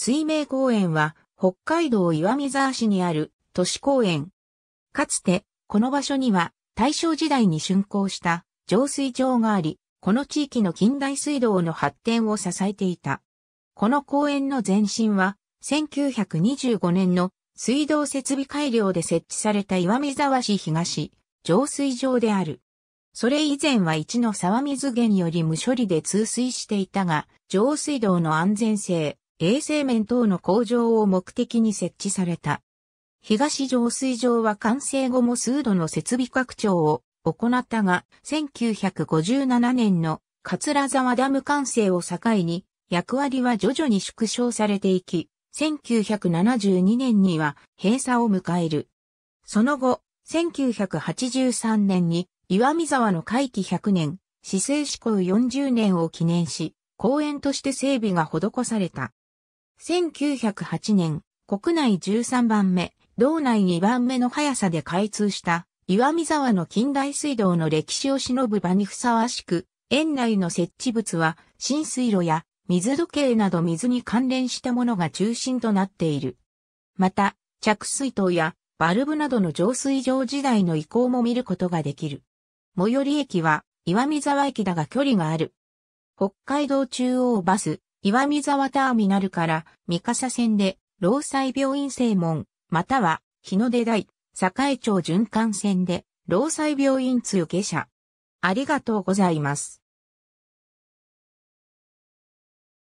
水明公園は北海道岩見沢市にある都市公園。かつて、この場所には大正時代に竣工した浄水場があり、この地域の近代水道の発展を支えていた。この公園の前身は、1925年の水道設備改良で設置された岩見沢市東浄水場である。それ以前は一の沢水源より無処理で通水していたが、上水道の安全性、衛生面等の向上を目的に設置された。東浄水場は完成後も数度の設備拡張を行ったが、1957年の桂沢ダム完成を境に、役割は徐々に縮小されていき、1972年には閉鎖を迎える。その後、1983年に岩見沢の回帰100年、市政施行40年を記念し、公園として整備が施された。1908年、国内13番目、道内2番目の速さで開通した岩見沢の近代水道の歴史を忍ぶ場にふさわしく、園内の設置物は浸水路や水時計など水に関連したものが中心となっている。また、着水筒やバルブなどの浄水場時代の移行も見ることができる。最寄り駅は岩見沢駅だが距離がある。北海道中央バス、岩見沢ターミナルから三笠線で、労災病院正門、または日の出台、栄町循環線で、労災病院通下車。ありがとうございます。